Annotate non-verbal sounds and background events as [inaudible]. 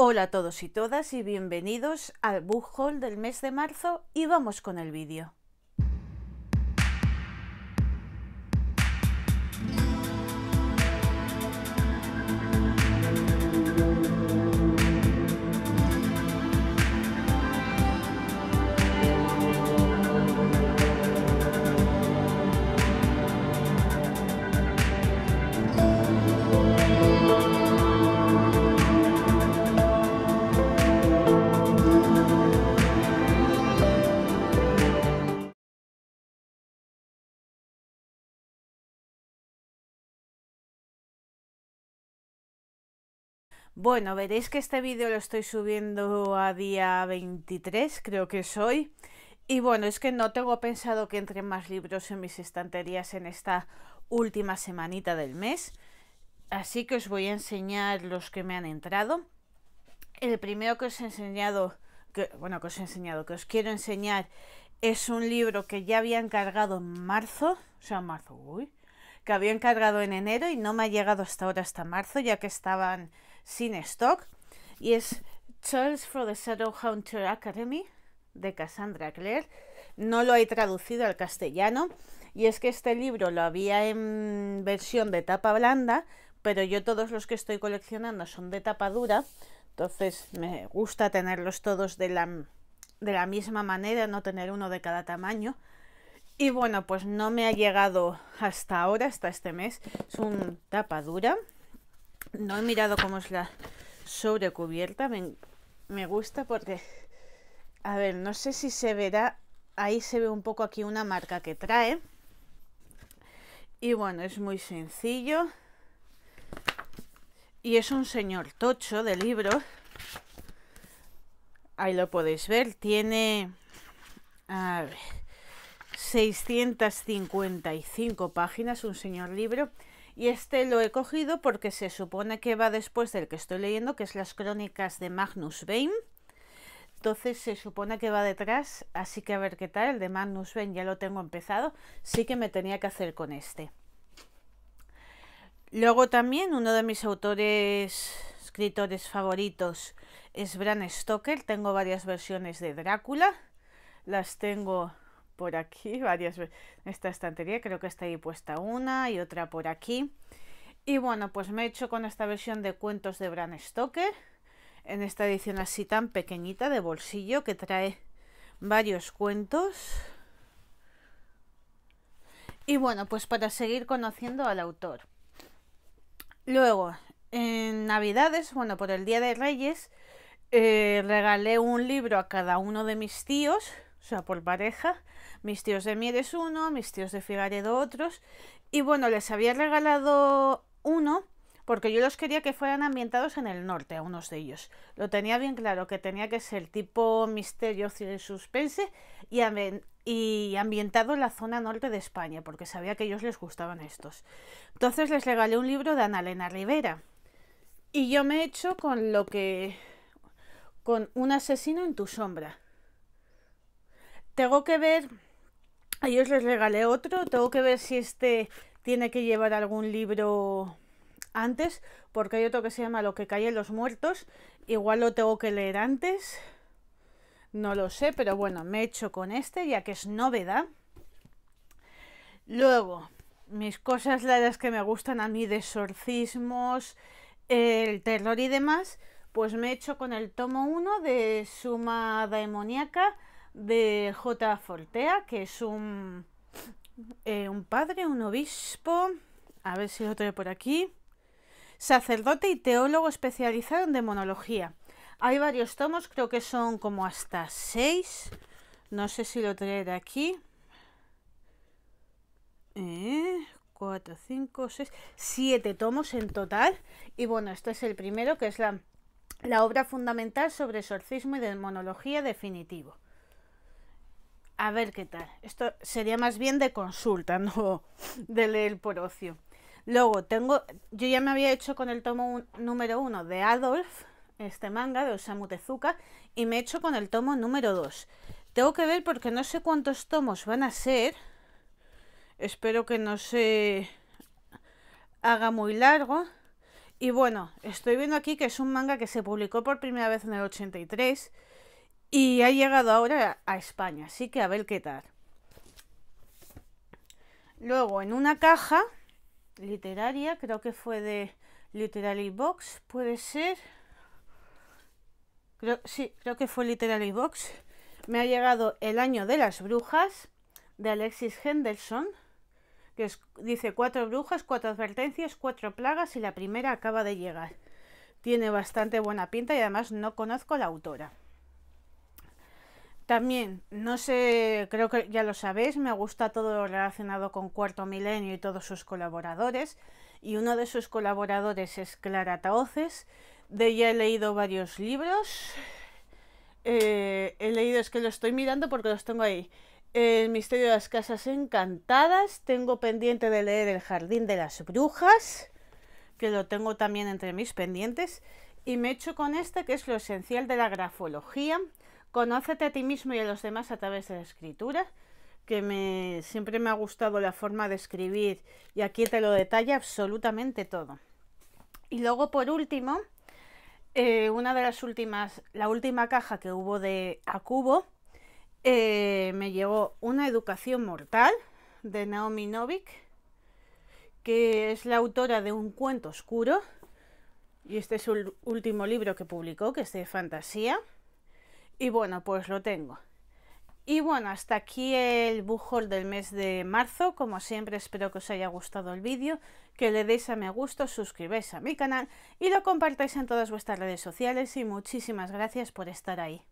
Hola a todos y todas y bienvenidos al book del mes de marzo y vamos con el vídeo. Bueno, veréis que este vídeo lo estoy subiendo a día 23, creo que es hoy. Y bueno, es que no tengo pensado que entren más libros en mis estanterías en esta última semanita del mes. Así que os voy a enseñar los que me han entrado. El primero que os he enseñado, que, bueno, que os he enseñado, que os quiero enseñar es un libro que ya había encargado en marzo, o sea, marzo, uy, que había encargado en enero y no me ha llegado hasta ahora, hasta marzo, ya que estaban sin stock y es Charles for the hunter Academy de Cassandra Clare. No lo he traducido al castellano y es que este libro lo había en versión de tapa blanda, pero yo todos los que estoy coleccionando son de tapa dura, entonces me gusta tenerlos todos de la, de la misma manera, no tener uno de cada tamaño. Y bueno, pues no me ha llegado hasta ahora, hasta este mes. Es un tapa dura. No he mirado cómo es la sobrecubierta. Me, me gusta porque... A ver, no sé si se verá... Ahí se ve un poco aquí una marca que trae. Y bueno, es muy sencillo. Y es un señor tocho de libro. Ahí lo podéis ver. Tiene... A ver... 655 páginas, un señor libro. Y este lo he cogido porque se supone que va después del que estoy leyendo, que es las crónicas de Magnus Wein. Entonces se supone que va detrás, así que a ver qué tal. El de Magnus Vein ya lo tengo empezado, sí que me tenía que hacer con este. Luego también uno de mis autores, escritores favoritos es Bran Stoker. Tengo varias versiones de Drácula. Las tengo por aquí varias veces. Esta estantería creo que está ahí puesta una y otra por aquí. Y bueno, pues me he hecho con esta versión de cuentos de Bran Stoker. En esta edición así tan pequeñita de bolsillo que trae varios cuentos. Y bueno, pues para seguir conociendo al autor. Luego, en Navidades, bueno, por el Día de Reyes, eh, regalé un libro a cada uno de mis tíos o sea, por pareja, mis tíos de Mieres uno, mis tíos de Figaredo otros, y bueno, les había regalado uno porque yo los quería que fueran ambientados en el norte, a unos de ellos. Lo tenía bien claro, que tenía que ser tipo misterio, y suspense y, y ambientado en la zona norte de España, porque sabía que a ellos les gustaban estos. Entonces les regalé un libro de Ana Elena Rivera. Y yo me he hecho con lo que... con Un asesino en tu sombra. Tengo que ver, a ellos les regalé otro, tengo que ver si este tiene que llevar algún libro antes, porque hay otro que se llama Lo que cae en los muertos, igual lo tengo que leer antes, no lo sé, pero bueno, me echo con este, ya que es novedad. Luego, mis cosas las que me gustan a mí de exorcismos, el terror y demás, pues me echo hecho con el tomo 1 de Suma demoníaca de J. Fortea, que es un, eh, un padre, un obispo, a ver si lo trae por aquí, sacerdote y teólogo especializado en demonología. Hay varios tomos, creo que son como hasta seis. No sé si lo trae de aquí. Eh, cuatro, cinco, seis, siete tomos en total. Y bueno, este es el primero, que es la, la obra fundamental sobre exorcismo y demonología definitivo a ver qué tal. Esto sería más bien de consulta, [laughs] no de leer por ocio. Luego tengo, yo ya me había hecho con el tomo número 1 de Adolf, este manga de Osamu Tezuka, y me he hecho con el tomo número 2. Tengo que ver porque no sé cuántos tomos van a ser. Espero que no se haga muy largo. Y bueno, estoy viendo aquí que es un manga que se publicó por primera vez en el 83 y ha llegado ahora a España, así que a ver qué tal. Luego, en una caja literaria, creo que fue de Literary Box, puede ser. sí, creo que fue Literary Box. Me ha llegado El año de las brujas de Alexis Henderson, que dice cuatro brujas, cuatro advertencias, cuatro plagas y la primera acaba de llegar. Tiene bastante buena pinta y además no conozco la autora. También, no sé, creo que ya lo sabéis, me gusta todo lo relacionado con Cuarto Milenio y todos sus colaboradores. Y uno de sus colaboradores es Clara Taoces. De ella he leído varios libros. Eh, he leído, es que lo estoy mirando porque los tengo ahí. El misterio de las casas encantadas. Tengo pendiente de leer El jardín de las brujas, que lo tengo también entre mis pendientes. Y me echo con este, que es lo esencial de la grafología. Conócete a ti mismo y a los demás a través de la escritura, que me, siempre me ha gustado la forma de escribir y aquí te lo detalla absolutamente todo. Y luego por último, eh, una de las últimas, la última caja que hubo de a eh, me llegó una educación mortal de Naomi Novik, que es la autora de un cuento oscuro, y este es el último libro que publicó, que es de fantasía. Y bueno, pues lo tengo. Y bueno, hasta aquí el bujol del mes de marzo. Como siempre, espero que os haya gustado el vídeo, que le deis a me gusto, suscribáis a mi canal y lo compartáis en todas vuestras redes sociales. Y muchísimas gracias por estar ahí.